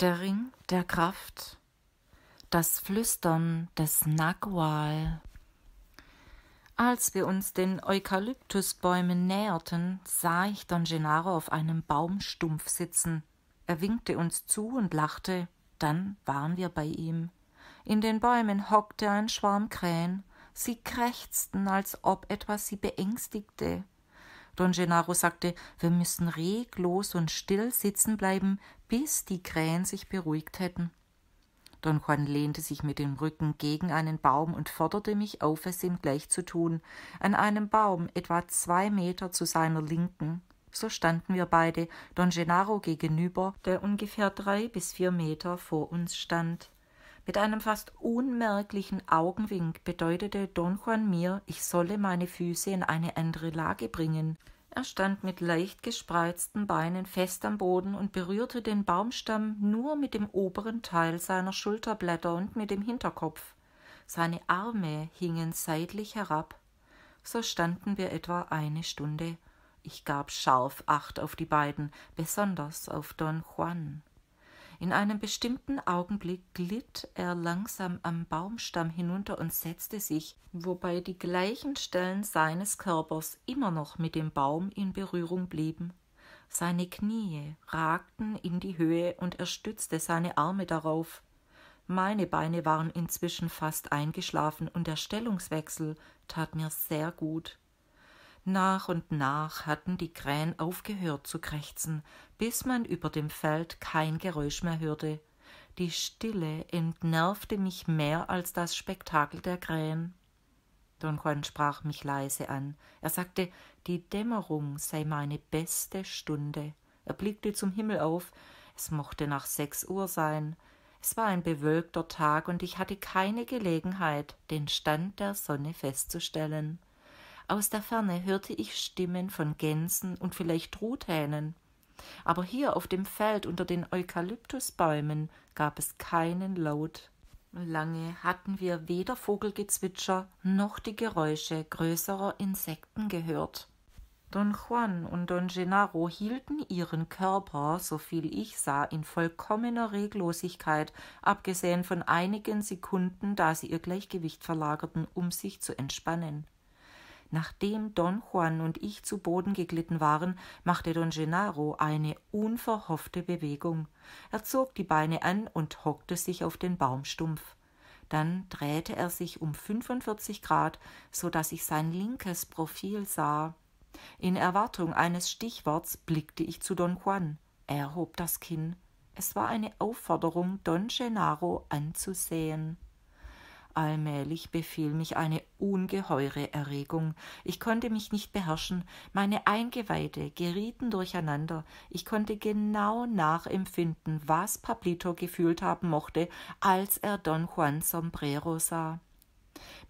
Der Ring der Kraft, das Flüstern des Nagual. Als wir uns den Eukalyptusbäumen näherten, sah ich Don Gennaro auf einem Baumstumpf sitzen. Er winkte uns zu und lachte. Dann waren wir bei ihm. In den Bäumen hockte ein Schwarm Krähen. Sie krächzten, als ob etwas sie beängstigte. Don Gennaro sagte, wir müssen reglos und still sitzen bleiben, bis die Krähen sich beruhigt hätten. Don Juan lehnte sich mit dem Rücken gegen einen Baum und forderte mich auf, es ihm gleich zu tun. An einem Baum, etwa zwei Meter zu seiner Linken, so standen wir beide, Don Gennaro gegenüber, der ungefähr drei bis vier Meter vor uns stand. Mit einem fast unmerklichen Augenwink bedeutete Don Juan mir, ich solle meine Füße in eine andere Lage bringen. Er stand mit leicht gespreizten Beinen fest am Boden und berührte den Baumstamm nur mit dem oberen Teil seiner Schulterblätter und mit dem Hinterkopf. Seine Arme hingen seitlich herab. So standen wir etwa eine Stunde. Ich gab scharf Acht auf die beiden, besonders auf Don Juan. In einem bestimmten Augenblick glitt er langsam am Baumstamm hinunter und setzte sich, wobei die gleichen Stellen seines Körpers immer noch mit dem Baum in Berührung blieben. Seine Knie ragten in die Höhe und er stützte seine Arme darauf. Meine Beine waren inzwischen fast eingeschlafen und der Stellungswechsel tat mir sehr gut. Nach und nach hatten die Krähen aufgehört zu krächzen, bis man über dem Feld kein Geräusch mehr hörte. Die Stille entnervte mich mehr als das Spektakel der Krähen. Don Juan sprach mich leise an. Er sagte, die Dämmerung sei meine beste Stunde. Er blickte zum Himmel auf. Es mochte nach sechs Uhr sein. Es war ein bewölkter Tag und ich hatte keine Gelegenheit, den Stand der Sonne festzustellen. Aus der Ferne hörte ich Stimmen von Gänsen und vielleicht Truthähnen. Aber hier auf dem Feld unter den Eukalyptusbäumen gab es keinen Laut. Lange hatten wir weder Vogelgezwitscher noch die Geräusche größerer Insekten gehört. Don Juan und Don Gennaro hielten ihren Körper, soviel ich sah, in vollkommener Reglosigkeit, abgesehen von einigen Sekunden, da sie ihr Gleichgewicht verlagerten, um sich zu entspannen. Nachdem Don Juan und ich zu Boden geglitten waren, machte Don Gennaro eine unverhoffte Bewegung. Er zog die Beine an und hockte sich auf den Baumstumpf. Dann drehte er sich um 45 Grad, so dass ich sein linkes Profil sah. In Erwartung eines Stichworts blickte ich zu Don Juan. Er hob das Kinn. Es war eine Aufforderung, Don Gennaro anzusehen. Allmählich befiel mich eine ungeheure Erregung. Ich konnte mich nicht beherrschen. Meine Eingeweide gerieten durcheinander. Ich konnte genau nachempfinden, was Pablito gefühlt haben mochte, als er Don Juan Sombrero sah.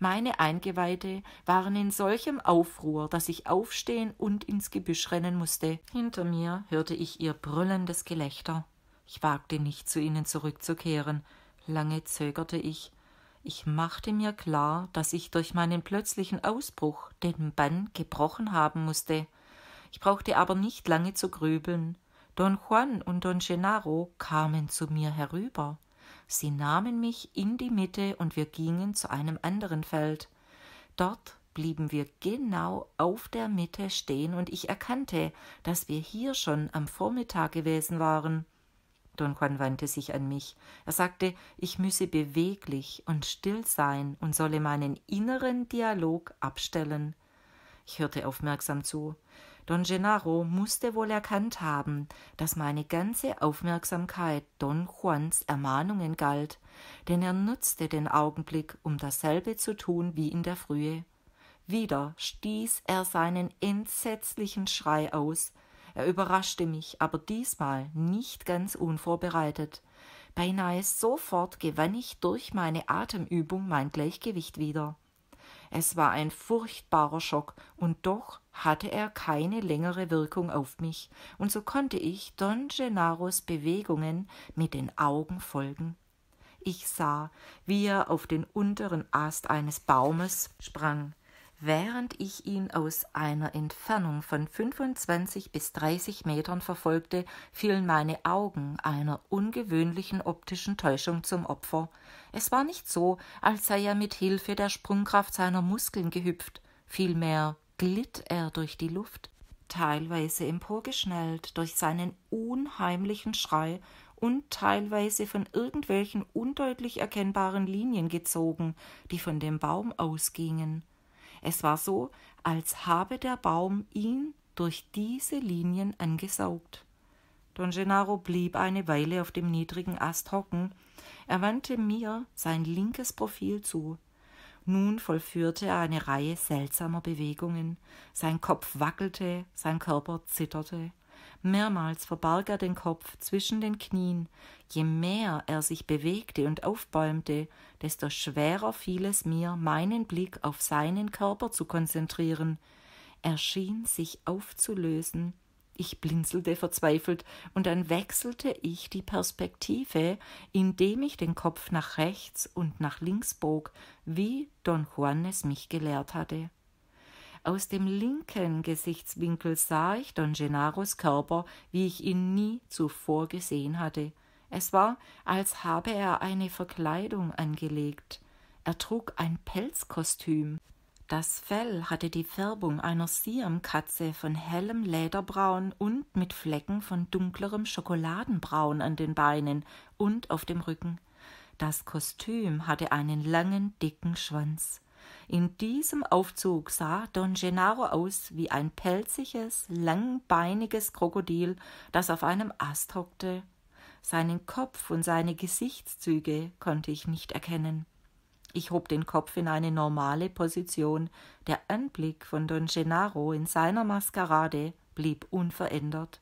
Meine Eingeweide waren in solchem Aufruhr, dass ich aufstehen und ins Gebüsch rennen musste. Hinter mir hörte ich ihr brüllendes Gelächter. Ich wagte nicht, zu ihnen zurückzukehren. Lange zögerte ich, ich machte mir klar, dass ich durch meinen plötzlichen Ausbruch den Bann gebrochen haben musste. Ich brauchte aber nicht lange zu grübeln. Don Juan und Don Gennaro kamen zu mir herüber. Sie nahmen mich in die Mitte und wir gingen zu einem anderen Feld. Dort blieben wir genau auf der Mitte stehen und ich erkannte, dass wir hier schon am Vormittag gewesen waren. Don Juan wandte sich an mich. Er sagte, ich müsse beweglich und still sein und solle meinen inneren Dialog abstellen. Ich hörte aufmerksam zu. Don Gennaro musste wohl erkannt haben, dass meine ganze Aufmerksamkeit Don Juans Ermahnungen galt, denn er nutzte den Augenblick, um dasselbe zu tun wie in der Frühe. Wieder stieß er seinen entsetzlichen Schrei aus, er überraschte mich, aber diesmal nicht ganz unvorbereitet. Beinahe sofort gewann ich durch meine Atemübung mein Gleichgewicht wieder. Es war ein furchtbarer Schock, und doch hatte er keine längere Wirkung auf mich, und so konnte ich Don Gennaros Bewegungen mit den Augen folgen. Ich sah, wie er auf den unteren Ast eines Baumes sprang, während ich ihn aus einer Entfernung von 25 bis 30 Metern verfolgte, fielen meine Augen einer ungewöhnlichen optischen Täuschung zum Opfer. Es war nicht so, als sei er mit Hilfe der Sprungkraft seiner Muskeln gehüpft, vielmehr glitt er durch die Luft, teilweise emporgeschnellt durch seinen unheimlichen Schrei und teilweise von irgendwelchen undeutlich erkennbaren Linien gezogen, die von dem Baum ausgingen. Es war so, als habe der Baum ihn durch diese Linien angesaugt. Don Gennaro blieb eine Weile auf dem niedrigen Ast hocken, er wandte mir sein linkes Profil zu. Nun vollführte er eine Reihe seltsamer Bewegungen. Sein Kopf wackelte, sein Körper zitterte. Mehrmals verbarg er den Kopf zwischen den Knien. Je mehr er sich bewegte und aufbäumte, desto schwerer fiel es mir, meinen Blick auf seinen Körper zu konzentrieren. Er schien sich aufzulösen. Ich blinzelte verzweifelt, und dann wechselte ich die Perspektive, indem ich den Kopf nach rechts und nach links bog, wie Don Juan es mich gelehrt hatte. Aus dem linken Gesichtswinkel sah ich Don Gennaros Körper, wie ich ihn nie zuvor gesehen hatte. Es war, als habe er eine Verkleidung angelegt. Er trug ein Pelzkostüm. Das Fell hatte die Färbung einer Siamkatze von hellem Lederbraun und mit Flecken von dunklerem Schokoladenbraun an den Beinen und auf dem Rücken. Das Kostüm hatte einen langen, dicken Schwanz. In diesem Aufzug sah Don Gennaro aus wie ein pelziges, langbeiniges Krokodil, das auf einem Ast hockte. Seinen Kopf und seine Gesichtszüge konnte ich nicht erkennen. Ich hob den Kopf in eine normale Position. Der Anblick von Don Gennaro in seiner Maskerade blieb unverändert.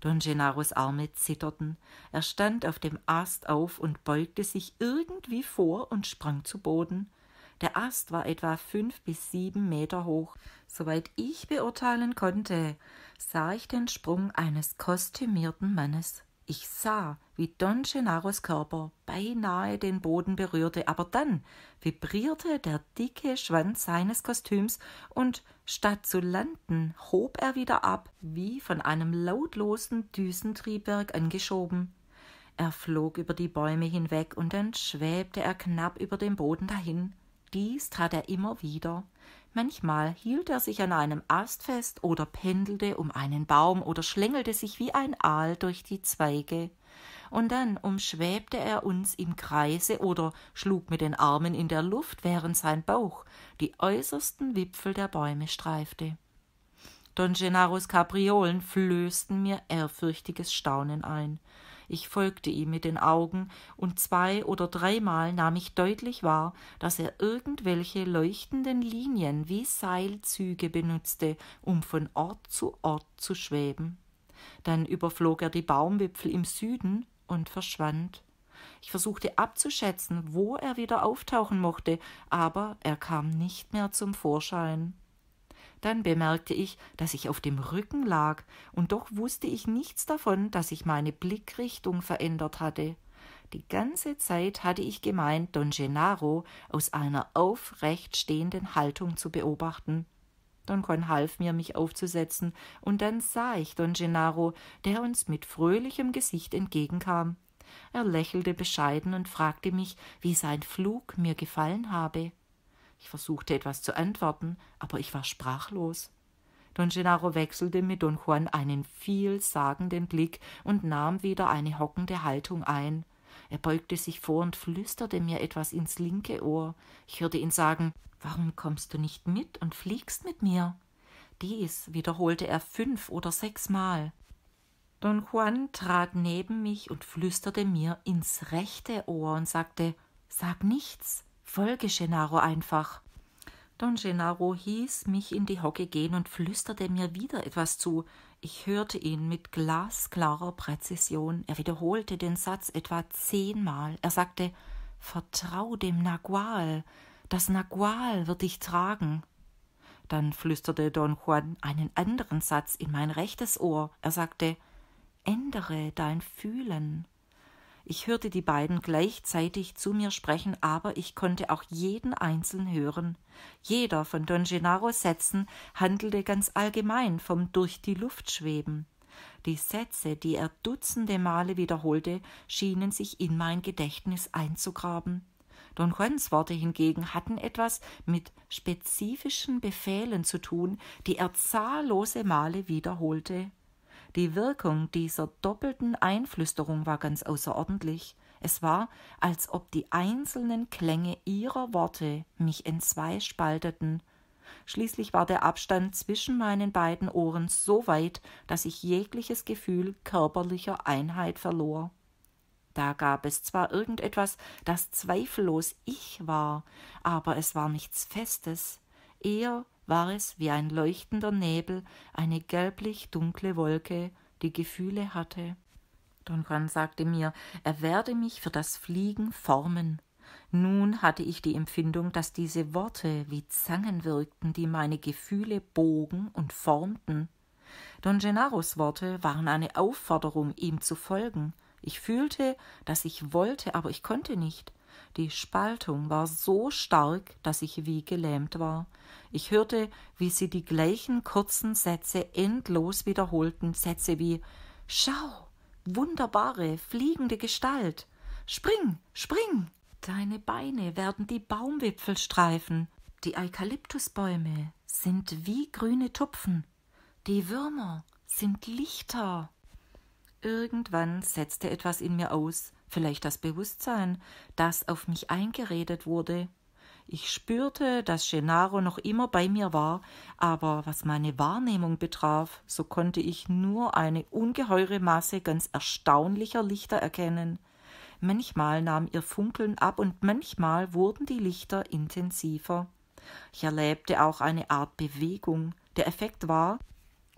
Don Gennaros Arme zitterten. Er stand auf dem Ast auf und beugte sich irgendwie vor und sprang zu Boden. Der Ast war etwa fünf bis sieben Meter hoch. Soweit ich beurteilen konnte, sah ich den Sprung eines kostümierten Mannes. Ich sah, wie Don Gennaros Körper beinahe den Boden berührte, aber dann vibrierte der dicke Schwanz seines Kostüms und statt zu landen, hob er wieder ab, wie von einem lautlosen Düsentriebwerk angeschoben. Er flog über die Bäume hinweg und dann schwebte er knapp über dem Boden dahin. Dies tat er immer wieder. Manchmal hielt er sich an einem Ast fest oder pendelte um einen Baum oder schlängelte sich wie ein Aal durch die Zweige. Und dann umschwebte er uns im Kreise oder schlug mit den Armen in der Luft, während sein Bauch die äußersten Wipfel der Bäume streifte. Don Gennaros Kapriolen flößten mir ehrfürchtiges Staunen ein ich folgte ihm mit den Augen, und zwei oder dreimal nahm ich deutlich wahr, dass er irgendwelche leuchtenden Linien wie Seilzüge benutzte, um von Ort zu Ort zu schweben. Dann überflog er die Baumwipfel im Süden und verschwand. Ich versuchte abzuschätzen, wo er wieder auftauchen mochte, aber er kam nicht mehr zum Vorschein. Dann bemerkte ich, dass ich auf dem Rücken lag, und doch wusste ich nichts davon, dass ich meine Blickrichtung verändert hatte. Die ganze Zeit hatte ich gemeint, Don Gennaro aus einer aufrecht stehenden Haltung zu beobachten. Don Con half mir, mich aufzusetzen, und dann sah ich Don Gennaro, der uns mit fröhlichem Gesicht entgegenkam. Er lächelte bescheiden und fragte mich, wie sein Flug mir gefallen habe. Ich versuchte etwas zu antworten, aber ich war sprachlos. Don Gennaro wechselte mit Don Juan einen vielsagenden Blick und nahm wieder eine hockende Haltung ein. Er beugte sich vor und flüsterte mir etwas ins linke Ohr. Ich hörte ihn sagen Warum kommst du nicht mit und fliegst mit mir? Dies wiederholte er fünf oder sechsmal. Don Juan trat neben mich und flüsterte mir ins rechte Ohr und sagte Sag nichts, Folge Gennaro einfach. Don Gennaro hieß mich in die Hocke gehen und flüsterte mir wieder etwas zu. Ich hörte ihn mit glasklarer Präzision. Er wiederholte den Satz etwa zehnmal. Er sagte: Vertrau dem Nagual. Das Nagual wird dich tragen. Dann flüsterte Don Juan einen anderen Satz in mein rechtes Ohr. Er sagte: Ändere dein Fühlen. Ich hörte die beiden gleichzeitig zu mir sprechen, aber ich konnte auch jeden einzeln hören. Jeder von Don Gennaros Sätzen handelte ganz allgemein vom durch die Luft schweben. Die Sätze, die er dutzende Male wiederholte, schienen sich in mein Gedächtnis einzugraben. Don Juans Worte hingegen hatten etwas mit spezifischen Befehlen zu tun, die er zahllose Male wiederholte. Die Wirkung dieser doppelten Einflüsterung war ganz außerordentlich. Es war, als ob die einzelnen Klänge ihrer Worte mich in zwei spalteten. Schließlich war der Abstand zwischen meinen beiden Ohren so weit, dass ich jegliches Gefühl körperlicher Einheit verlor. Da gab es zwar irgendetwas, das zweifellos ich war, aber es war nichts Festes, eher war es wie ein leuchtender Nebel, eine gelblich dunkle Wolke, die Gefühle hatte. Don Juan sagte mir, er werde mich für das Fliegen formen. Nun hatte ich die Empfindung, dass diese Worte wie Zangen wirkten, die meine Gefühle bogen und formten. Don Gennaros Worte waren eine Aufforderung, ihm zu folgen. Ich fühlte, dass ich wollte, aber ich konnte nicht. Die Spaltung war so stark, dass ich wie gelähmt war. Ich hörte, wie sie die gleichen kurzen Sätze endlos wiederholten, Sätze wie Schau, wunderbare, fliegende Gestalt. Spring, spring. Deine Beine werden die Baumwipfel streifen. Die Eukalyptusbäume sind wie grüne Tupfen. Die Würmer sind Lichter. Irgendwann setzte etwas in mir aus vielleicht das Bewusstsein, das auf mich eingeredet wurde. Ich spürte, dass Gennaro noch immer bei mir war, aber was meine Wahrnehmung betraf, so konnte ich nur eine ungeheure Masse ganz erstaunlicher Lichter erkennen. Manchmal nahm ihr Funkeln ab und manchmal wurden die Lichter intensiver. Ich erlebte auch eine Art Bewegung. Der Effekt war,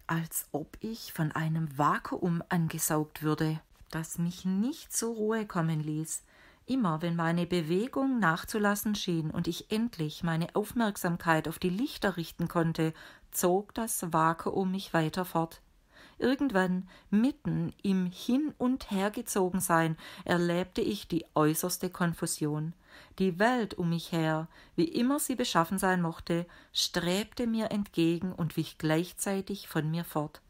als ob ich von einem Vakuum angesaugt würde das mich nicht zur Ruhe kommen ließ. Immer wenn meine Bewegung nachzulassen schien und ich endlich meine Aufmerksamkeit auf die Lichter richten konnte, zog das Vakuum mich weiter fort. Irgendwann, mitten im Hin und Hergezogensein, erlebte ich die äußerste Konfusion. Die Welt um mich her, wie immer sie beschaffen sein mochte, strebte mir entgegen und wich gleichzeitig von mir fort.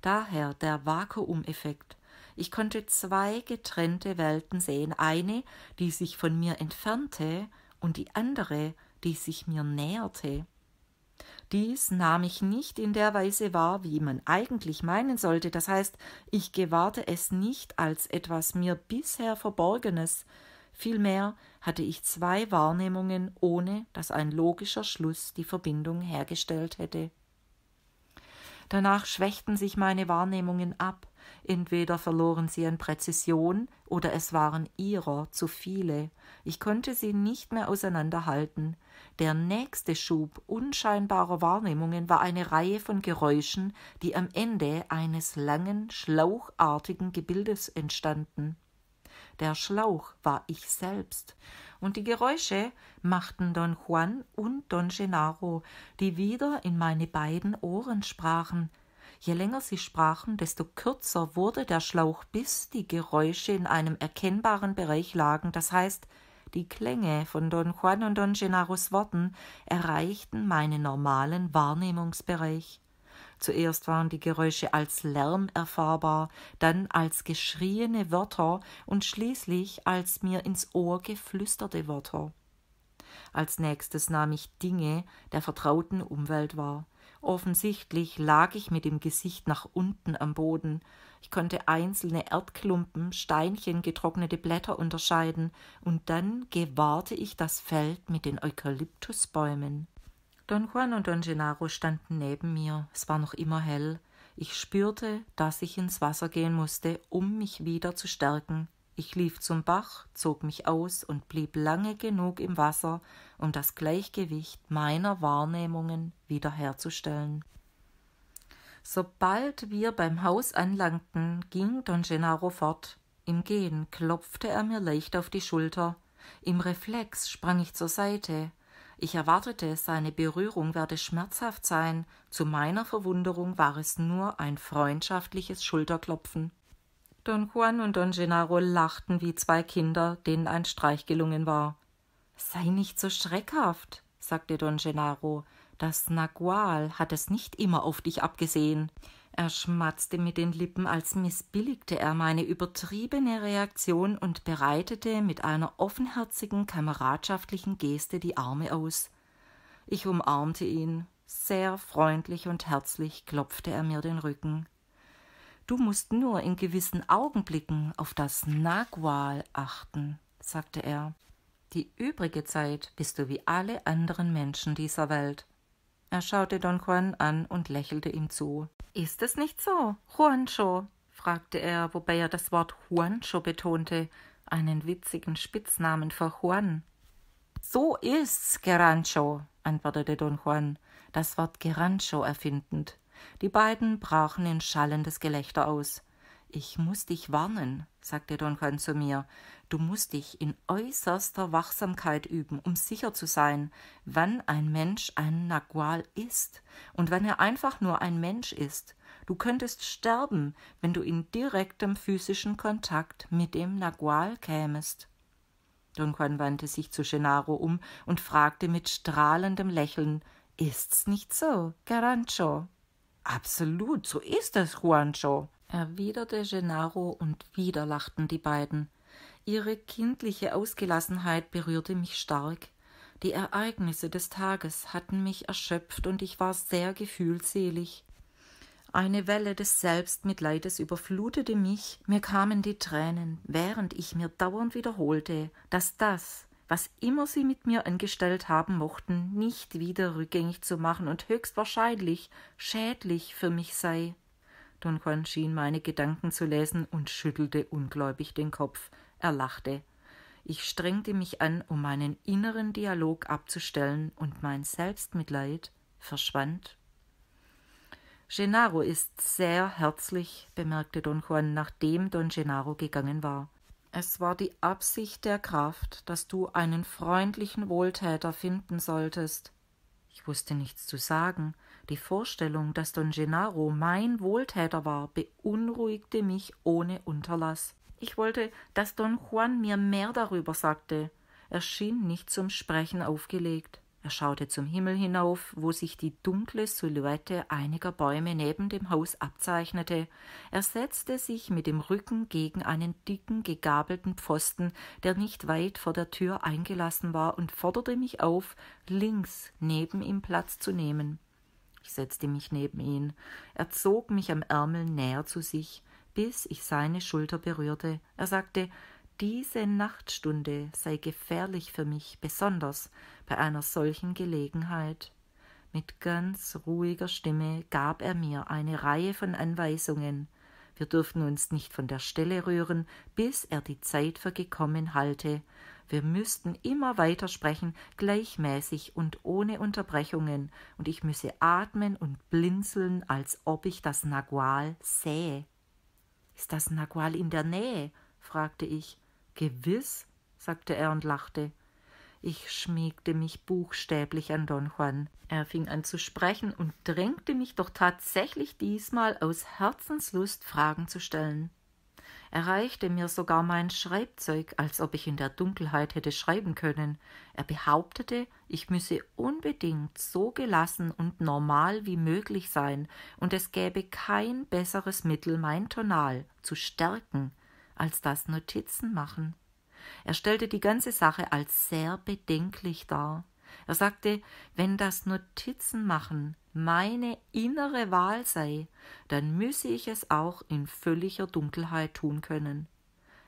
Daher der Vakuumeffekt. Ich konnte zwei getrennte Welten sehen, eine, die sich von mir entfernte, und die andere, die sich mir näherte. Dies nahm ich nicht in der Weise wahr, wie man eigentlich meinen sollte, das heißt, ich gewahrte es nicht als etwas mir bisher Verborgenes, vielmehr hatte ich zwei Wahrnehmungen, ohne dass ein logischer Schluss die Verbindung hergestellt hätte. Danach schwächten sich meine Wahrnehmungen ab, Entweder verloren sie an Präzision oder es waren ihrer zu viele. Ich konnte sie nicht mehr auseinanderhalten. Der nächste Schub unscheinbarer Wahrnehmungen war eine Reihe von Geräuschen, die am Ende eines langen, schlauchartigen Gebildes entstanden. Der Schlauch war ich selbst, und die Geräusche machten Don Juan und Don Gennaro, die wieder in meine beiden Ohren sprachen, Je länger sie sprachen, desto kürzer wurde der Schlauch, bis die Geräusche in einem erkennbaren Bereich lagen, das heißt, die Klänge von Don Juan und Don Gennaros Worten erreichten meinen normalen Wahrnehmungsbereich. Zuerst waren die Geräusche als Lärm erfahrbar, dann als geschrieene Wörter und schließlich als mir ins Ohr geflüsterte Wörter. Als nächstes nahm ich Dinge der vertrauten Umwelt wahr. Offensichtlich lag ich mit dem Gesicht nach unten am Boden. Ich konnte einzelne Erdklumpen, Steinchen, getrocknete Blätter unterscheiden, und dann gewahrte ich das Feld mit den Eukalyptusbäumen. Don Juan und Don Gennaro standen neben mir. Es war noch immer hell. Ich spürte, dass ich ins Wasser gehen musste, um mich wieder zu stärken. Ich lief zum Bach, zog mich aus und blieb lange genug im Wasser, um das Gleichgewicht meiner Wahrnehmungen wiederherzustellen. Sobald wir beim Haus anlangten, ging Don Gennaro fort. Im Gehen klopfte er mir leicht auf die Schulter. Im Reflex sprang ich zur Seite. Ich erwartete, seine Berührung werde schmerzhaft sein. Zu meiner Verwunderung war es nur ein freundschaftliches Schulterklopfen. Don Juan und Don Gennaro lachten wie zwei Kinder, denen ein Streich gelungen war. Sei nicht so schreckhaft, sagte Don Gennaro. Das Nagual hat es nicht immer auf dich abgesehen. Er schmatzte mit den Lippen, als missbilligte er meine übertriebene Reaktion und bereitete mit einer offenherzigen, kameradschaftlichen Geste die Arme aus. Ich umarmte ihn. Sehr freundlich und herzlich klopfte er mir den Rücken. Du musst nur in gewissen Augenblicken auf das Nagual achten, sagte er. Die übrige Zeit bist du wie alle anderen Menschen dieser Welt. Er schaute Don Juan an und lächelte ihm zu. Ist es nicht so, Juancho? fragte er, wobei er das Wort Juancho betonte, einen witzigen Spitznamen für Juan. So ist's, Gerancho, antwortete Don Juan, das Wort Gerancho erfindend. Die beiden brachen in schallendes Gelächter aus. Ich muß dich warnen, sagte Don Juan zu mir. Du mußt dich in äußerster Wachsamkeit üben, um sicher zu sein, wann ein Mensch ein Nagual ist und wann er einfach nur ein Mensch ist. Du könntest sterben, wenn du in direktem physischen Kontakt mit dem Nagual kämest. Don Juan wandte sich zu Gennaro um und fragte mit strahlendem Lächeln: Ist's nicht so, Garancho? Absolut, so ist es, Juancho, erwiderte Gennaro und wieder lachten die beiden. Ihre kindliche Ausgelassenheit berührte mich stark. Die Ereignisse des Tages hatten mich erschöpft und ich war sehr gefühlselig. Eine Welle des Selbstmitleides überflutete mich, mir kamen die Tränen, während ich mir dauernd wiederholte, dass das, was immer sie mit mir angestellt haben mochten, nicht wieder rückgängig zu machen und höchstwahrscheinlich schädlich für mich sei. Don Juan schien meine Gedanken zu lesen und schüttelte ungläubig den Kopf. Er lachte. Ich strengte mich an, um meinen inneren Dialog abzustellen, und mein Selbstmitleid verschwand. Gennaro ist sehr herzlich, bemerkte Don Juan, nachdem Don Gennaro gegangen war. Es war die Absicht der Kraft, dass du einen freundlichen Wohltäter finden solltest. Ich wusste nichts zu sagen. Die Vorstellung, dass Don Gennaro mein Wohltäter war, beunruhigte mich ohne Unterlass. Ich wollte, dass Don Juan mir mehr darüber sagte. Er schien nicht zum Sprechen aufgelegt. Er schaute zum Himmel hinauf, wo sich die dunkle Silhouette einiger Bäume neben dem Haus abzeichnete. Er setzte sich mit dem Rücken gegen einen dicken, gegabelten Pfosten, der nicht weit vor der Tür eingelassen war, und forderte mich auf, links neben ihm Platz zu nehmen. Ich setzte mich neben ihn. Er zog mich am Ärmel näher zu sich, bis ich seine Schulter berührte. Er sagte, diese Nachtstunde sei gefährlich für mich, besonders bei einer solchen Gelegenheit. Mit ganz ruhiger Stimme gab er mir eine Reihe von Anweisungen. Wir dürften uns nicht von der Stelle rühren, bis er die Zeit für gekommen halte. Wir müssten immer weiter sprechen, gleichmäßig und ohne Unterbrechungen, und ich müsse atmen und blinzeln, als ob ich das Nagual sähe. Ist das Nagual in der Nähe? fragte ich. Gewiss, sagte er und lachte. Ich schmiegte mich buchstäblich an Don Juan. Er fing an zu sprechen und drängte mich doch tatsächlich diesmal aus Herzenslust Fragen zu stellen. Er reichte mir sogar mein Schreibzeug, als ob ich in der Dunkelheit hätte schreiben können. Er behauptete, ich müsse unbedingt so gelassen und normal wie möglich sein, und es gäbe kein besseres Mittel, mein Tonal zu stärken, als das Notizen machen. Er stellte die ganze Sache als sehr bedenklich dar. Er sagte, wenn das Notizen machen meine innere Wahl sei, dann müsse ich es auch in völliger Dunkelheit tun können.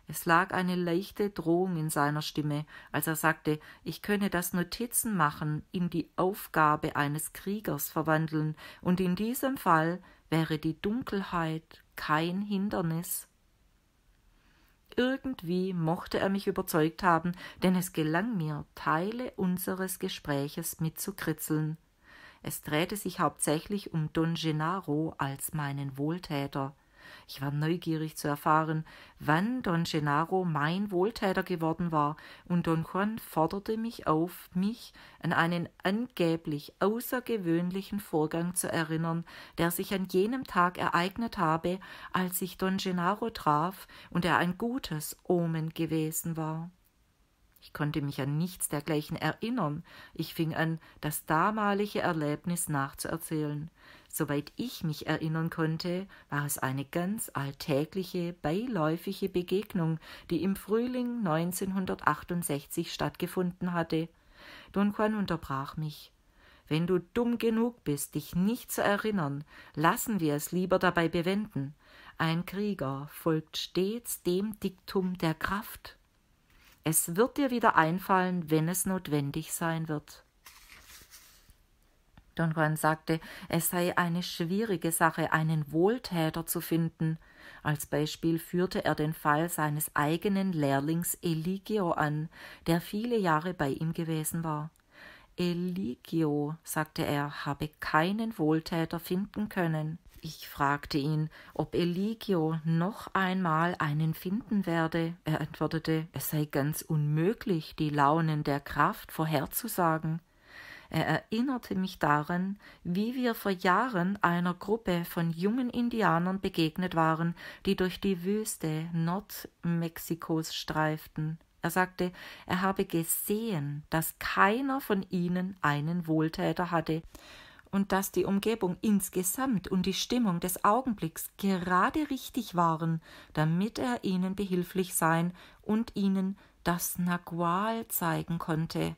Es lag eine leichte Drohung in seiner Stimme, als er sagte, ich könne das Notizen machen in die Aufgabe eines Kriegers verwandeln, und in diesem Fall wäre die Dunkelheit kein Hindernis. Irgendwie mochte er mich überzeugt haben, denn es gelang mir, Teile unseres Gespräches mitzukritzeln. Es drehte sich hauptsächlich um Don Gennaro als meinen Wohltäter. Ich war neugierig zu erfahren, wann Don Gennaro mein Wohltäter geworden war, und Don Juan forderte mich auf, mich an einen angeblich außergewöhnlichen Vorgang zu erinnern, der sich an jenem Tag ereignet habe, als ich Don Gennaro traf und er ein gutes Omen gewesen war. Ich konnte mich an nichts dergleichen erinnern. Ich fing an, das damalige Erlebnis nachzuerzählen. Soweit ich mich erinnern konnte, war es eine ganz alltägliche, beiläufige Begegnung, die im Frühling 1968 stattgefunden hatte. Don Juan unterbrach mich. Wenn du dumm genug bist, dich nicht zu erinnern, lassen wir es lieber dabei bewenden. Ein Krieger folgt stets dem Diktum der Kraft. Es wird dir wieder einfallen, wenn es notwendig sein wird. Don Juan sagte, es sei eine schwierige Sache, einen Wohltäter zu finden. Als Beispiel führte er den Fall seines eigenen Lehrlings Eligio an, der viele Jahre bei ihm gewesen war. Eligio, sagte er, habe keinen Wohltäter finden können. Ich fragte ihn, ob Eligio noch einmal einen finden werde. Er antwortete, es sei ganz unmöglich, die Launen der Kraft vorherzusagen. Er erinnerte mich daran, wie wir vor Jahren einer Gruppe von jungen Indianern begegnet waren, die durch die Wüste Nordmexikos streiften. Er sagte, er habe gesehen, dass keiner von ihnen einen Wohltäter hatte, und dass die Umgebung insgesamt und die Stimmung des Augenblicks gerade richtig waren, damit er ihnen behilflich sein und ihnen das Nagual zeigen konnte.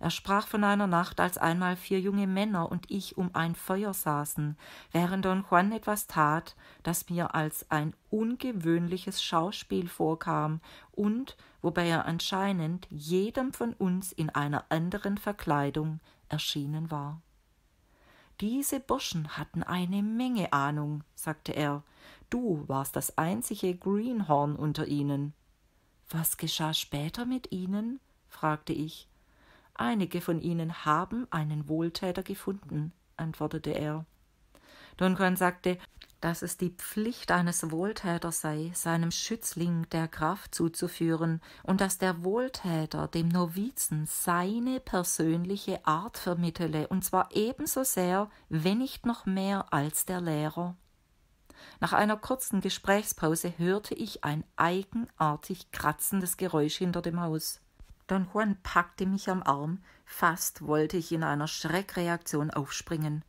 Er sprach von einer Nacht, als einmal vier junge Männer und ich um ein Feuer saßen, während Don Juan etwas tat, das mir als ein ungewöhnliches Schauspiel vorkam und wobei er anscheinend jedem von uns in einer anderen Verkleidung erschienen war. Diese Burschen hatten eine Menge Ahnung, sagte er. Du warst das einzige Greenhorn unter ihnen. Was geschah später mit ihnen? fragte ich. Einige von ihnen haben einen Wohltäter gefunden, antwortete er. Don Juan sagte, dass es die Pflicht eines Wohltäters sei, seinem Schützling der Kraft zuzuführen und dass der Wohltäter dem Novizen seine persönliche Art vermittele, und zwar ebenso sehr, wenn nicht noch mehr als der Lehrer. Nach einer kurzen Gesprächspause hörte ich ein eigenartig kratzendes Geräusch hinter dem Haus. Don Juan packte mich am Arm, fast wollte ich in einer Schreckreaktion aufspringen.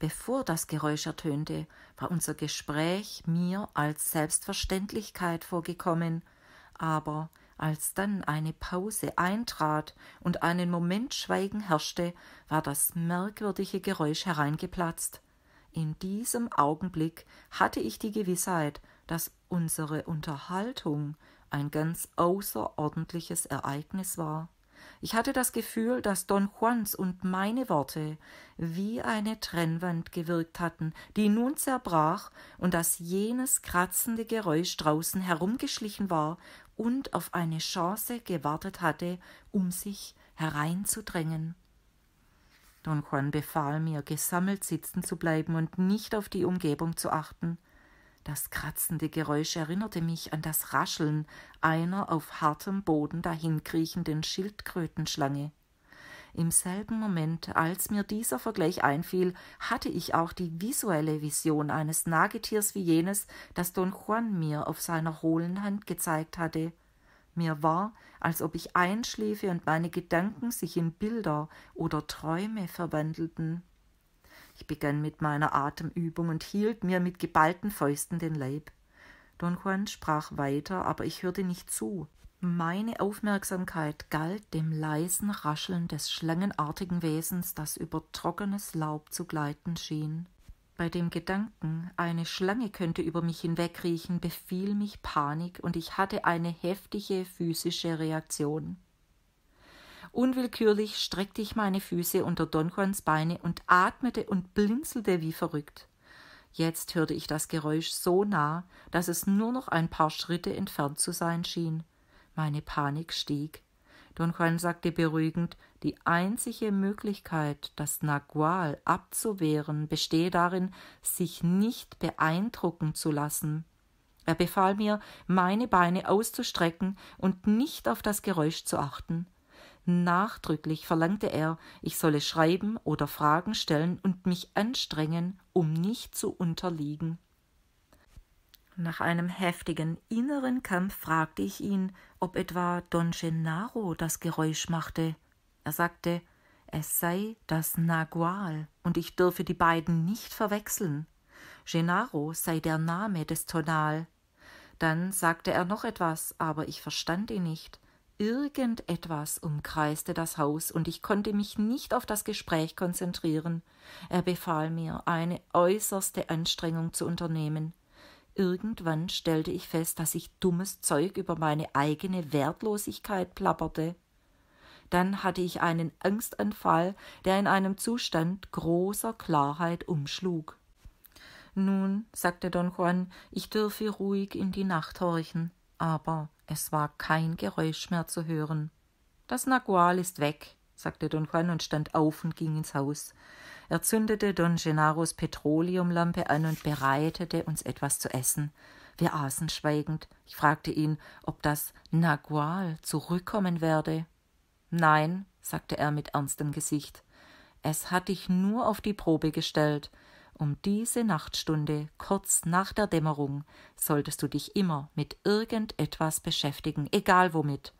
Bevor das Geräusch ertönte, war unser Gespräch mir als Selbstverständlichkeit vorgekommen, aber als dann eine Pause eintrat und einen Moment Schweigen herrschte, war das merkwürdige Geräusch hereingeplatzt. In diesem Augenblick hatte ich die Gewissheit, dass unsere Unterhaltung ein ganz außerordentliches Ereignis war. Ich hatte das Gefühl, dass Don Juans und meine Worte wie eine Trennwand gewirkt hatten, die nun zerbrach und dass jenes kratzende Geräusch draußen herumgeschlichen war und auf eine Chance gewartet hatte, um sich hereinzudrängen. Don Juan befahl mir, gesammelt sitzen zu bleiben und nicht auf die Umgebung zu achten. Das kratzende Geräusch erinnerte mich an das Rascheln einer auf hartem Boden dahinkriechenden Schildkrötenschlange. Im selben Moment, als mir dieser Vergleich einfiel, hatte ich auch die visuelle Vision eines Nagetiers wie jenes, das Don Juan mir auf seiner hohlen Hand gezeigt hatte. Mir war, als ob ich einschliefe und meine Gedanken sich in Bilder oder Träume verwandelten. Ich begann mit meiner Atemübung und hielt mir mit geballten Fäusten den Leib. Don Juan sprach weiter, aber ich hörte nicht zu. Meine Aufmerksamkeit galt dem leisen Rascheln des schlangenartigen Wesens, das über trockenes Laub zu gleiten schien. Bei dem Gedanken, eine Schlange könnte über mich hinwegriechen, befiel mich Panik und ich hatte eine heftige physische Reaktion. Unwillkürlich streckte ich meine Füße unter Don Juans Beine und atmete und blinzelte wie verrückt. Jetzt hörte ich das Geräusch so nah, dass es nur noch ein paar Schritte entfernt zu sein schien. Meine Panik stieg. Don Juan sagte beruhigend, die einzige Möglichkeit, das Nagual abzuwehren, bestehe darin, sich nicht beeindrucken zu lassen. Er befahl mir, meine Beine auszustrecken und nicht auf das Geräusch zu achten. Nachdrücklich verlangte er, ich solle schreiben oder Fragen stellen und mich anstrengen, um nicht zu unterliegen. Nach einem heftigen inneren Kampf fragte ich ihn, ob etwa Don Gennaro das Geräusch machte. Er sagte, es sei das Nagual und ich dürfe die beiden nicht verwechseln. Gennaro sei der Name des Tonal. Dann sagte er noch etwas, aber ich verstand ihn nicht. Irgendetwas umkreiste das Haus, und ich konnte mich nicht auf das Gespräch konzentrieren. Er befahl mir, eine äußerste Anstrengung zu unternehmen. Irgendwann stellte ich fest, dass ich dummes Zeug über meine eigene Wertlosigkeit plapperte. Dann hatte ich einen Angstanfall, der in einem Zustand großer Klarheit umschlug. Nun, sagte Don Juan, ich dürfe ruhig in die Nacht horchen aber es war kein Geräusch mehr zu hören. Das Nagual ist weg, sagte Don Juan und stand auf und ging ins Haus. Er zündete Don Gennaros Petroleumlampe an und bereitete uns etwas zu essen. Wir aßen schweigend. Ich fragte ihn, ob das Nagual zurückkommen werde. Nein, sagte er mit ernstem Gesicht. Es hat dich nur auf die Probe gestellt. Um diese Nachtstunde, kurz nach der Dämmerung, solltest du dich immer mit irgendetwas beschäftigen, egal womit.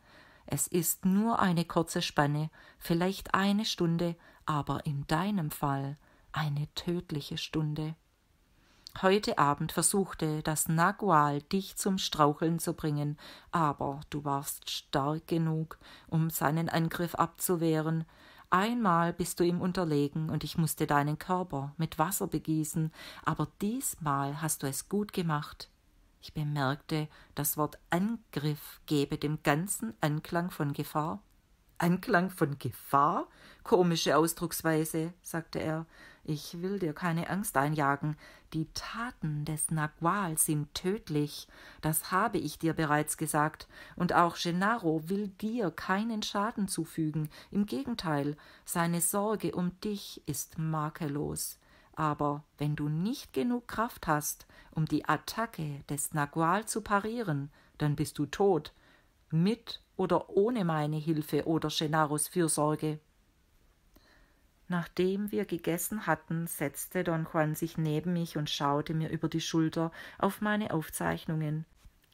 Es ist nur eine kurze Spanne, vielleicht eine Stunde, aber in deinem Fall eine tödliche Stunde. Heute Abend versuchte das Nagual dich zum Straucheln zu bringen, aber du warst stark genug, um seinen Angriff abzuwehren, Einmal bist du ihm unterlegen und ich musste deinen Körper mit Wasser begießen, aber diesmal hast du es gut gemacht. Ich bemerkte, das Wort Angriff gebe dem ganzen Anklang von Gefahr. Anklang von Gefahr? Komische Ausdrucksweise, sagte er. Ich will dir keine Angst einjagen. Die Taten des Nagual sind tödlich. Das habe ich dir bereits gesagt. Und auch Gennaro will dir keinen Schaden zufügen. Im Gegenteil, seine Sorge um dich ist makellos. Aber wenn du nicht genug Kraft hast, um die Attacke des Nagual zu parieren, dann bist du tot. Mit oder ohne meine Hilfe oder Gennaros Fürsorge. Nachdem wir gegessen hatten, setzte Don Juan sich neben mich und schaute mir über die Schulter auf meine Aufzeichnungen.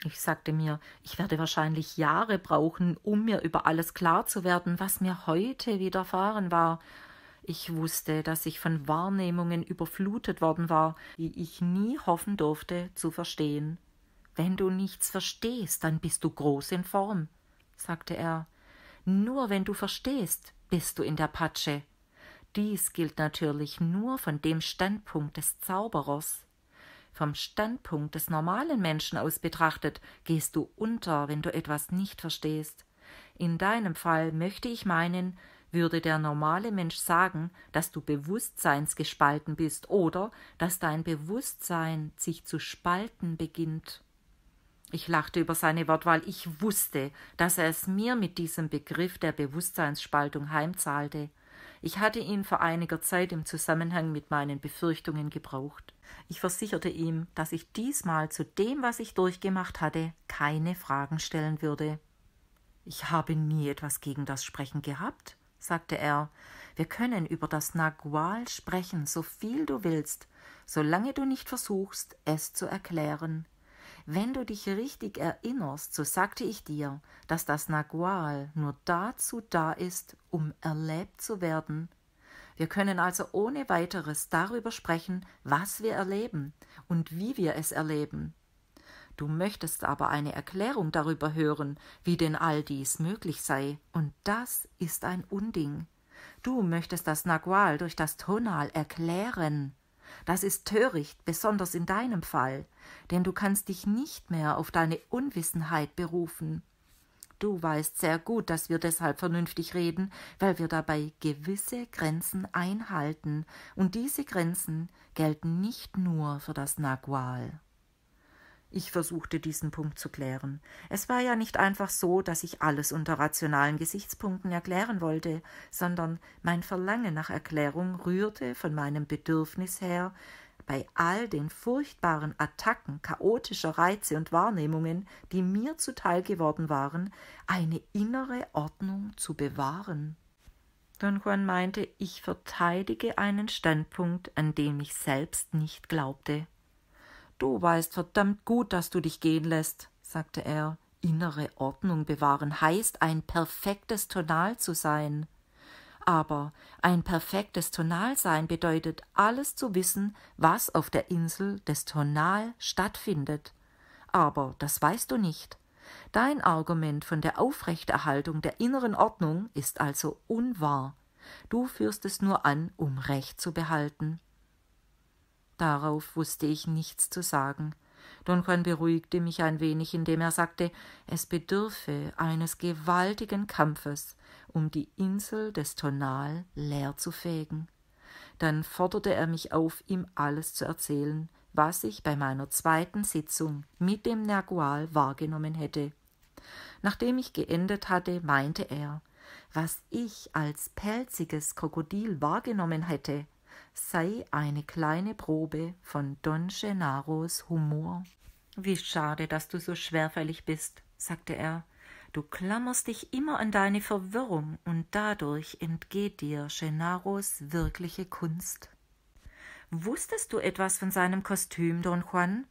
Ich sagte mir, ich werde wahrscheinlich Jahre brauchen, um mir über alles klar zu werden, was mir heute widerfahren war. Ich wusste, dass ich von Wahrnehmungen überflutet worden war, die ich nie hoffen durfte zu verstehen. Wenn du nichts verstehst, dann bist du groß in Form sagte er, nur wenn du verstehst, bist du in der Patsche. Dies gilt natürlich nur von dem Standpunkt des Zauberers. Vom Standpunkt des normalen Menschen aus betrachtet gehst du unter, wenn du etwas nicht verstehst. In deinem Fall möchte ich meinen, würde der normale Mensch sagen, dass du bewusstseinsgespalten bist oder dass dein Bewusstsein sich zu spalten beginnt. Ich lachte über seine Wortwahl. Ich wusste, dass er es mir mit diesem Begriff der Bewusstseinsspaltung heimzahlte. Ich hatte ihn vor einiger Zeit im Zusammenhang mit meinen Befürchtungen gebraucht. Ich versicherte ihm, dass ich diesmal zu dem, was ich durchgemacht hatte, keine Fragen stellen würde. Ich habe nie etwas gegen das Sprechen gehabt, sagte er. Wir können über das Nagual sprechen, so viel du willst, solange du nicht versuchst, es zu erklären. Wenn du dich richtig erinnerst, so sagte ich dir, dass das Nagual nur dazu da ist, um erlebt zu werden. Wir können also ohne weiteres darüber sprechen, was wir erleben und wie wir es erleben. Du möchtest aber eine Erklärung darüber hören, wie denn all dies möglich sei, und das ist ein Unding. Du möchtest das Nagual durch das Tonal erklären. Das ist töricht, besonders in deinem Fall, denn du kannst dich nicht mehr auf deine Unwissenheit berufen. Du weißt sehr gut, dass wir deshalb vernünftig reden, weil wir dabei gewisse Grenzen einhalten, und diese Grenzen gelten nicht nur für das Nagual. Ich versuchte diesen Punkt zu klären. Es war ja nicht einfach so, dass ich alles unter rationalen Gesichtspunkten erklären wollte, sondern mein Verlangen nach Erklärung rührte von meinem Bedürfnis her, bei all den furchtbaren Attacken chaotischer Reize und Wahrnehmungen, die mir zuteil geworden waren, eine innere Ordnung zu bewahren. Don Juan meinte, ich verteidige einen Standpunkt, an dem ich selbst nicht glaubte. Du weißt verdammt gut, dass du dich gehen lässt, sagte er. Innere Ordnung bewahren heißt, ein perfektes Tonal zu sein. Aber ein perfektes Tonalsein bedeutet, alles zu wissen, was auf der Insel des Tonal stattfindet. Aber das weißt du nicht. Dein Argument von der Aufrechterhaltung der inneren Ordnung ist also unwahr. Du führst es nur an, um Recht zu behalten. Darauf wusste ich nichts zu sagen. Don Juan beruhigte mich ein wenig, indem er sagte, es bedürfe eines gewaltigen Kampfes, um die Insel des Tonal leer zu fegen. Dann forderte er mich auf, ihm alles zu erzählen, was ich bei meiner zweiten Sitzung mit dem Nergual wahrgenommen hätte. Nachdem ich geendet hatte, meinte er, was ich als pelziges Krokodil wahrgenommen hätte, sei eine kleine Probe von Don Gennaros Humor. Wie schade, dass du so schwerfällig bist, sagte er. Du klammerst dich immer an deine Verwirrung und dadurch entgeht dir Gennaros wirkliche Kunst. Wusstest du etwas von seinem Kostüm, Don Juan?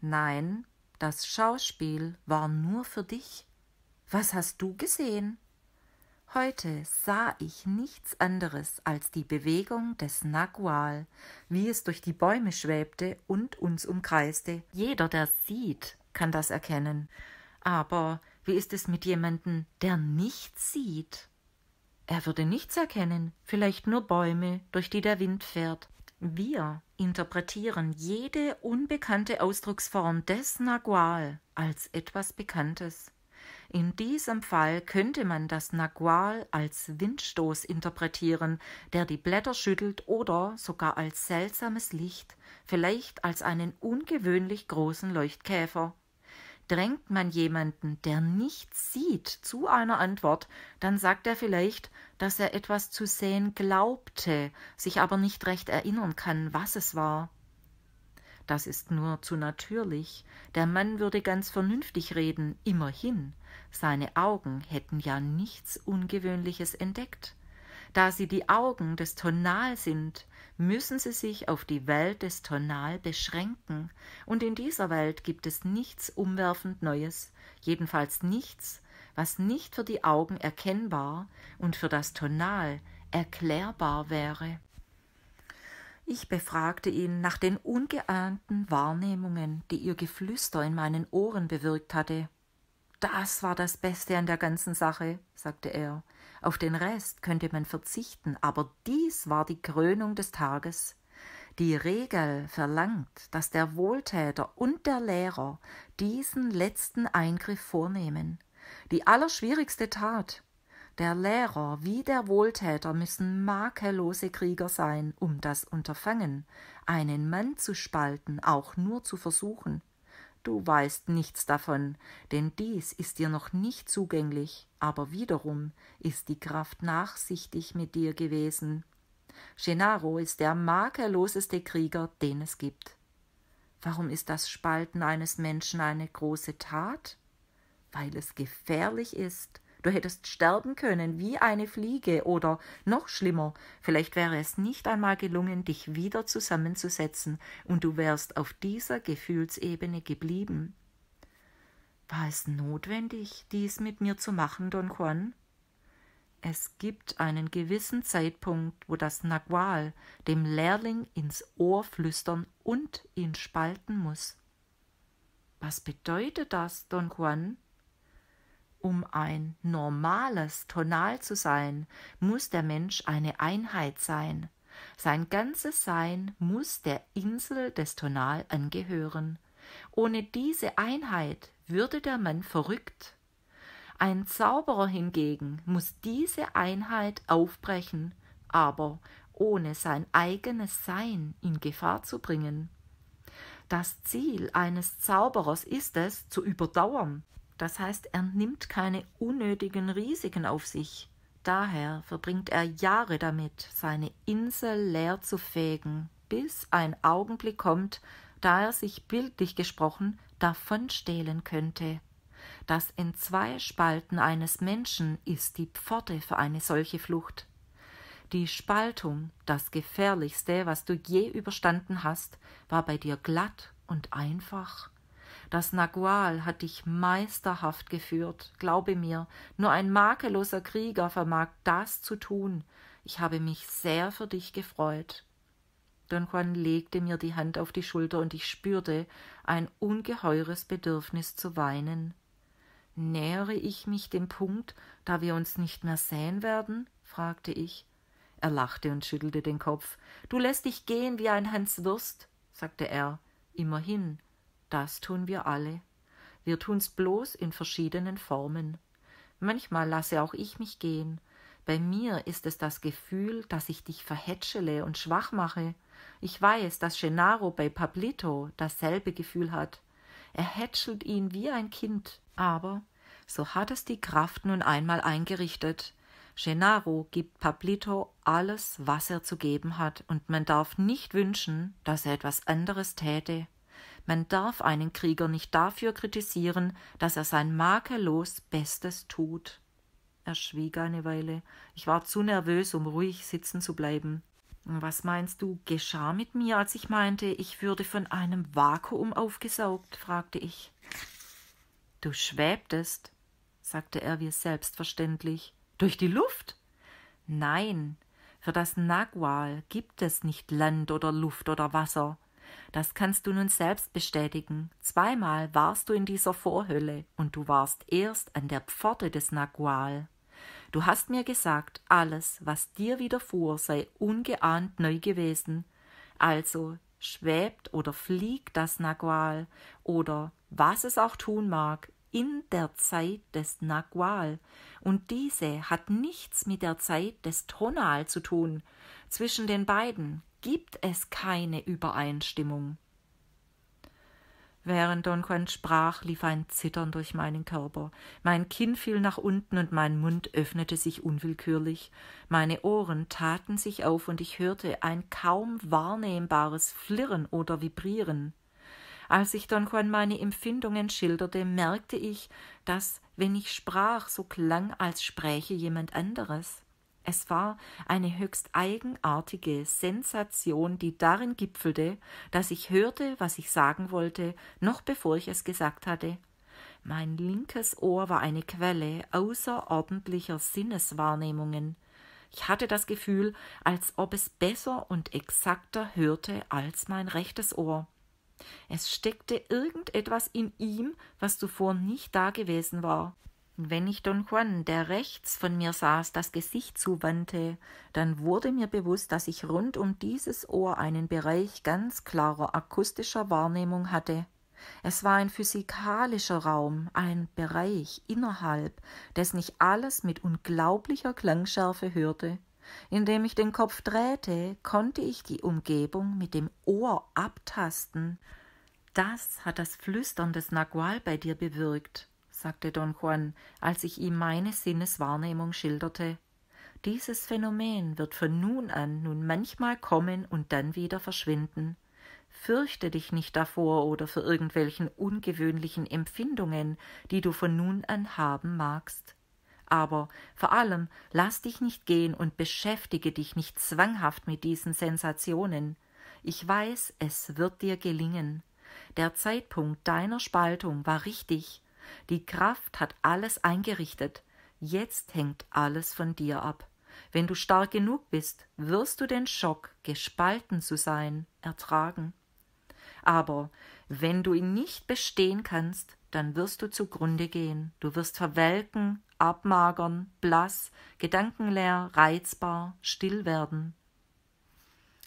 Nein, das Schauspiel war nur für dich. Was hast du gesehen? Heute sah ich nichts anderes als die Bewegung des Nagual, wie es durch die Bäume schwebte und uns umkreiste. Jeder, der sieht, kann das erkennen. Aber wie ist es mit jemandem, der nichts sieht? Er würde nichts erkennen, vielleicht nur Bäume, durch die der Wind fährt. Wir interpretieren jede unbekannte Ausdrucksform des Nagual als etwas Bekanntes. In diesem Fall könnte man das Nagual als Windstoß interpretieren, der die Blätter schüttelt oder sogar als seltsames Licht, vielleicht als einen ungewöhnlich großen Leuchtkäfer. Drängt man jemanden, der nichts sieht, zu einer Antwort, dann sagt er vielleicht, dass er etwas zu sehen glaubte, sich aber nicht recht erinnern kann, was es war. Das ist nur zu natürlich. Der Mann würde ganz vernünftig reden, immerhin. Seine Augen hätten ja nichts Ungewöhnliches entdeckt. Da sie die Augen des Tonal sind, müssen sie sich auf die Welt des Tonal beschränken, und in dieser Welt gibt es nichts umwerfend Neues, jedenfalls nichts, was nicht für die Augen erkennbar und für das Tonal erklärbar wäre. Ich befragte ihn nach den ungeahnten Wahrnehmungen, die ihr Geflüster in meinen Ohren bewirkt hatte. Das war das Beste an der ganzen Sache, sagte er. Auf den Rest könnte man verzichten, aber dies war die Krönung des Tages. Die Regel verlangt, dass der Wohltäter und der Lehrer diesen letzten Eingriff vornehmen. Die allerschwierigste Tat. Der Lehrer wie der Wohltäter müssen makellose Krieger sein, um das Unterfangen, einen Mann zu spalten, auch nur zu versuchen. Du weißt nichts davon, denn dies ist dir noch nicht zugänglich, aber wiederum ist die Kraft nachsichtig mit dir gewesen. Gennaro ist der makelloseste Krieger, den es gibt. Warum ist das Spalten eines Menschen eine große Tat? Weil es gefährlich ist. Du hättest sterben können wie eine Fliege oder noch schlimmer, vielleicht wäre es nicht einmal gelungen, dich wieder zusammenzusetzen und du wärst auf dieser Gefühlsebene geblieben. War es notwendig, dies mit mir zu machen, Don Juan? Es gibt einen gewissen Zeitpunkt, wo das Nagual dem Lehrling ins Ohr flüstern und ihn spalten muss. Was bedeutet das, Don Juan? Um ein normales Tonal zu sein, muss der Mensch eine Einheit sein. Sein ganzes Sein muss der Insel des Tonal angehören. Ohne diese Einheit würde der Mann verrückt. Ein Zauberer hingegen muss diese Einheit aufbrechen, aber ohne sein eigenes Sein in Gefahr zu bringen. Das Ziel eines Zauberers ist es, zu überdauern, das heißt, er nimmt keine unnötigen Risiken auf sich. Daher verbringt er Jahre damit, seine Insel leer zu fegen, bis ein Augenblick kommt, da er sich bildlich gesprochen davonstehlen könnte. Das in zwei Spalten eines Menschen ist die Pforte für eine solche Flucht. Die Spaltung, das gefährlichste, was du je überstanden hast, war bei dir glatt und einfach. Das Nagual hat dich meisterhaft geführt, glaube mir, nur ein makelloser Krieger vermag das zu tun. Ich habe mich sehr für dich gefreut. Don Juan legte mir die Hand auf die Schulter und ich spürte ein ungeheures Bedürfnis zu weinen. Nähere ich mich dem Punkt, da wir uns nicht mehr säen werden? fragte ich. Er lachte und schüttelte den Kopf. Du lässt dich gehen wie ein Hanswurst, sagte er. Immerhin das tun wir alle. Wir tun's bloß in verschiedenen Formen. Manchmal lasse auch ich mich gehen. Bei mir ist es das Gefühl, dass ich dich verhätschele und schwach mache. Ich weiß, dass Gennaro bei Pablito dasselbe Gefühl hat. Er hätschelt ihn wie ein Kind. Aber so hat es die Kraft nun einmal eingerichtet. Gennaro gibt Pablito alles, was er zu geben hat, und man darf nicht wünschen, dass er etwas anderes täte. Man darf einen Krieger nicht dafür kritisieren, dass er sein makellos Bestes tut. Er schwieg eine Weile. Ich war zu nervös, um ruhig sitzen zu bleiben. Was meinst du, geschah mit mir, als ich meinte, ich würde von einem Vakuum aufgesaugt? fragte ich. Du schwebtest, sagte er wie selbstverständlich. Durch die Luft? Nein, für das Nagual gibt es nicht Land oder Luft oder Wasser. Das kannst du nun selbst bestätigen. Zweimal warst du in dieser Vorhölle und du warst erst an der Pforte des Nagual. Du hast mir gesagt, alles, was dir widerfuhr, sei ungeahnt neu gewesen. Also schwebt oder fliegt das Nagual oder was es auch tun mag, in der Zeit des Nagual. Und diese hat nichts mit der Zeit des Tonal zu tun. Zwischen den beiden gibt es keine Übereinstimmung. Während Don Juan sprach, lief ein Zittern durch meinen Körper. Mein Kinn fiel nach unten und mein Mund öffnete sich unwillkürlich. Meine Ohren taten sich auf und ich hörte ein kaum wahrnehmbares Flirren oder Vibrieren. Als ich Don Juan meine Empfindungen schilderte, merkte ich, dass, wenn ich sprach, so klang, als spräche jemand anderes. Es war eine höchst eigenartige Sensation, die darin gipfelte, dass ich hörte, was ich sagen wollte, noch bevor ich es gesagt hatte. Mein linkes Ohr war eine Quelle außerordentlicher Sinneswahrnehmungen. Ich hatte das Gefühl, als ob es besser und exakter hörte als mein rechtes Ohr. Es steckte irgendetwas in ihm, was zuvor nicht dagewesen war wenn ich Don Juan, der rechts von mir saß, das Gesicht zuwandte, dann wurde mir bewusst, dass ich rund um dieses Ohr einen Bereich ganz klarer akustischer Wahrnehmung hatte. Es war ein physikalischer Raum, ein Bereich innerhalb, dessen ich alles mit unglaublicher Klangschärfe hörte. Indem ich den Kopf drehte, konnte ich die Umgebung mit dem Ohr abtasten. Das hat das Flüstern des Nagual bei dir bewirkt sagte Don Juan, als ich ihm meine Sinneswahrnehmung schilderte. Dieses Phänomen wird von nun an nun manchmal kommen und dann wieder verschwinden. Fürchte dich nicht davor oder vor irgendwelchen ungewöhnlichen Empfindungen, die du von nun an haben magst. Aber vor allem lass dich nicht gehen und beschäftige dich nicht zwanghaft mit diesen Sensationen. Ich weiß, es wird dir gelingen. Der Zeitpunkt deiner Spaltung war richtig, die Kraft hat alles eingerichtet. Jetzt hängt alles von dir ab. Wenn du stark genug bist, wirst du den Schock, gespalten zu sein, ertragen. Aber wenn du ihn nicht bestehen kannst, dann wirst du zugrunde gehen. Du wirst verwelken, abmagern, blass, gedankenleer, reizbar, still werden.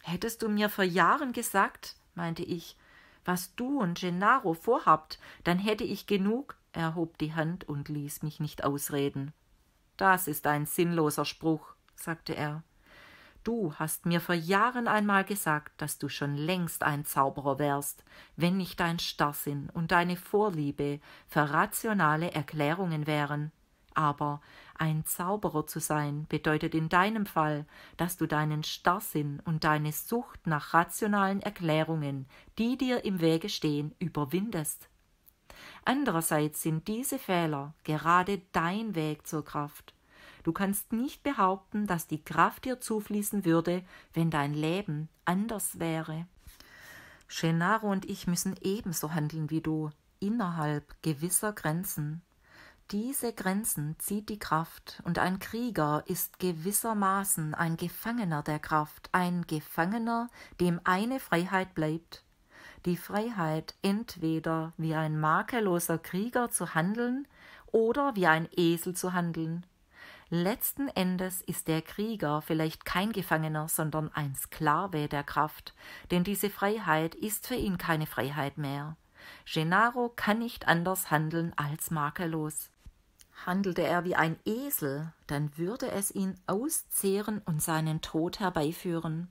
Hättest du mir vor Jahren gesagt, meinte ich, was du und Gennaro vorhabt, dann hätte ich genug er hob die Hand und ließ mich nicht ausreden. Das ist ein sinnloser Spruch, sagte er. Du hast mir vor Jahren einmal gesagt, dass du schon längst ein Zauberer wärst, wenn nicht dein Starrsinn und deine Vorliebe für rationale Erklärungen wären. Aber ein Zauberer zu sein bedeutet in deinem Fall, dass du deinen Starrsinn und deine Sucht nach rationalen Erklärungen, die dir im Wege stehen, überwindest. Andererseits sind diese Fehler gerade dein Weg zur Kraft. Du kannst nicht behaupten, dass die Kraft dir zufließen würde, wenn dein Leben anders wäre. Gennaro und ich müssen ebenso handeln wie du, innerhalb gewisser Grenzen. Diese Grenzen zieht die Kraft, und ein Krieger ist gewissermaßen ein Gefangener der Kraft, ein Gefangener, dem eine Freiheit bleibt, die Freiheit, entweder wie ein makelloser Krieger zu handeln oder wie ein Esel zu handeln. Letzten Endes ist der Krieger vielleicht kein Gefangener, sondern ein Sklave der Kraft, denn diese Freiheit ist für ihn keine Freiheit mehr. Gennaro kann nicht anders handeln als makellos. Handelte er wie ein Esel, dann würde es ihn auszehren und seinen Tod herbeiführen.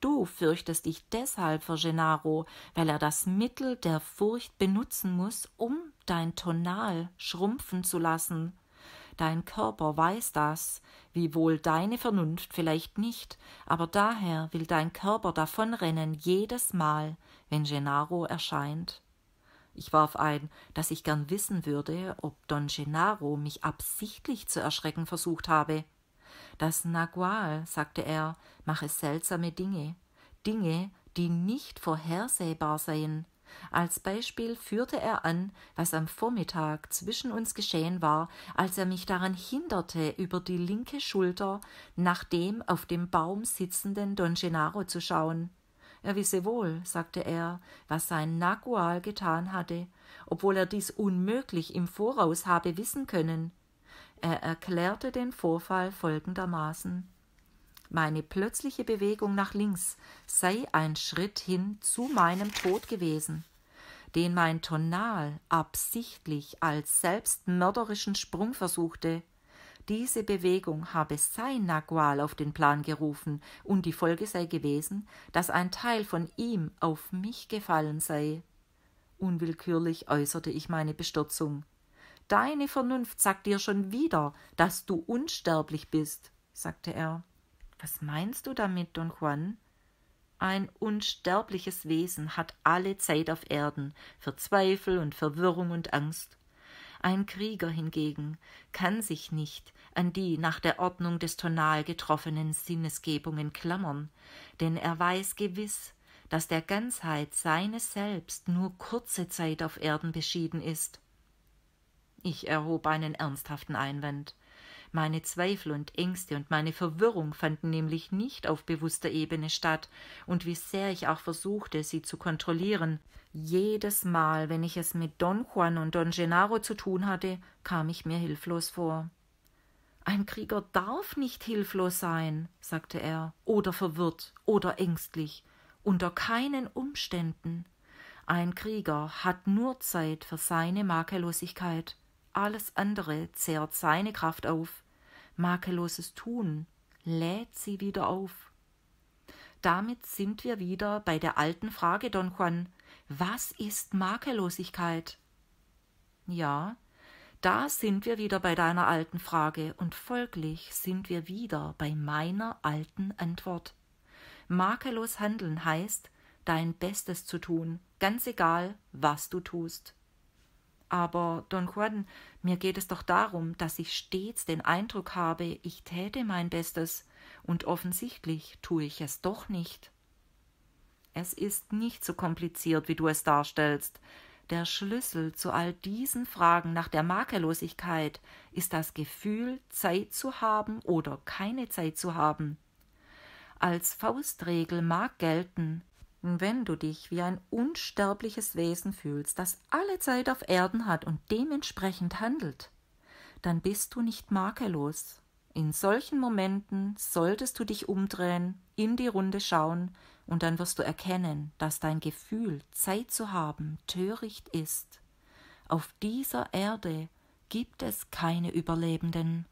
Du fürchtest dich deshalb vor Gennaro, weil er das Mittel der Furcht benutzen muß, um dein Tonal schrumpfen zu lassen. Dein Körper weiß das, wiewohl deine Vernunft vielleicht nicht, aber daher will dein Körper davonrennen jedes Mal, wenn Gennaro erscheint. Ich warf ein, dass ich gern wissen würde, ob Don Gennaro mich absichtlich zu erschrecken versucht habe. Das Nagual, sagte er, mache seltsame Dinge, Dinge, die nicht vorhersehbar seien. Als Beispiel führte er an, was am Vormittag zwischen uns geschehen war, als er mich daran hinderte, über die linke Schulter nach dem auf dem Baum sitzenden Don Gennaro zu schauen. Er wisse wohl, sagte er, was sein Nagual getan hatte, obwohl er dies unmöglich im Voraus habe wissen können. Er erklärte den Vorfall folgendermaßen Meine plötzliche Bewegung nach links sei ein Schritt hin zu meinem Tod gewesen, den mein Tonal absichtlich als selbstmörderischen Sprung versuchte. Diese Bewegung habe sein Nagual auf den Plan gerufen, und die Folge sei gewesen, dass ein Teil von ihm auf mich gefallen sei. Unwillkürlich äußerte ich meine Bestürzung. Deine Vernunft sagt dir schon wieder, dass du unsterblich bist, sagte er. Was meinst du damit, Don Juan? Ein unsterbliches Wesen hat alle Zeit auf Erden für Zweifel und Verwirrung und Angst. Ein Krieger hingegen kann sich nicht an die nach der Ordnung des Tonal getroffenen Sinnesgebungen klammern, denn er weiß gewiss, dass der Ganzheit seines Selbst nur kurze Zeit auf Erden beschieden ist ich erhob einen ernsthaften Einwand. Meine Zweifel und Ängste und meine Verwirrung fanden nämlich nicht auf bewusster Ebene statt, und wie sehr ich auch versuchte, sie zu kontrollieren, jedes Mal, wenn ich es mit Don Juan und Don Gennaro zu tun hatte, kam ich mir hilflos vor. Ein Krieger darf nicht hilflos sein, sagte er, oder verwirrt oder ängstlich, unter keinen Umständen. Ein Krieger hat nur Zeit für seine Makellosigkeit alles andere zehrt seine Kraft auf. Makelloses Tun lädt sie wieder auf. Damit sind wir wieder bei der alten Frage, Don Juan. Was ist Makellosigkeit? Ja, da sind wir wieder bei deiner alten Frage und folglich sind wir wieder bei meiner alten Antwort. Makellos handeln heißt, dein Bestes zu tun, ganz egal, was du tust. Aber, Don Juan, mir geht es doch darum, dass ich stets den Eindruck habe, ich täte mein Bestes, und offensichtlich tue ich es doch nicht. Es ist nicht so kompliziert, wie du es darstellst. Der Schlüssel zu all diesen Fragen nach der Makellosigkeit ist das Gefühl, Zeit zu haben oder keine Zeit zu haben. Als Faustregel mag gelten, wenn du dich wie ein unsterbliches Wesen fühlst, das alle Zeit auf Erden hat und dementsprechend handelt, dann bist du nicht makellos. In solchen Momenten solltest du dich umdrehen, in die Runde schauen, und dann wirst du erkennen, dass dein Gefühl, Zeit zu haben, töricht ist. Auf dieser Erde gibt es keine Überlebenden.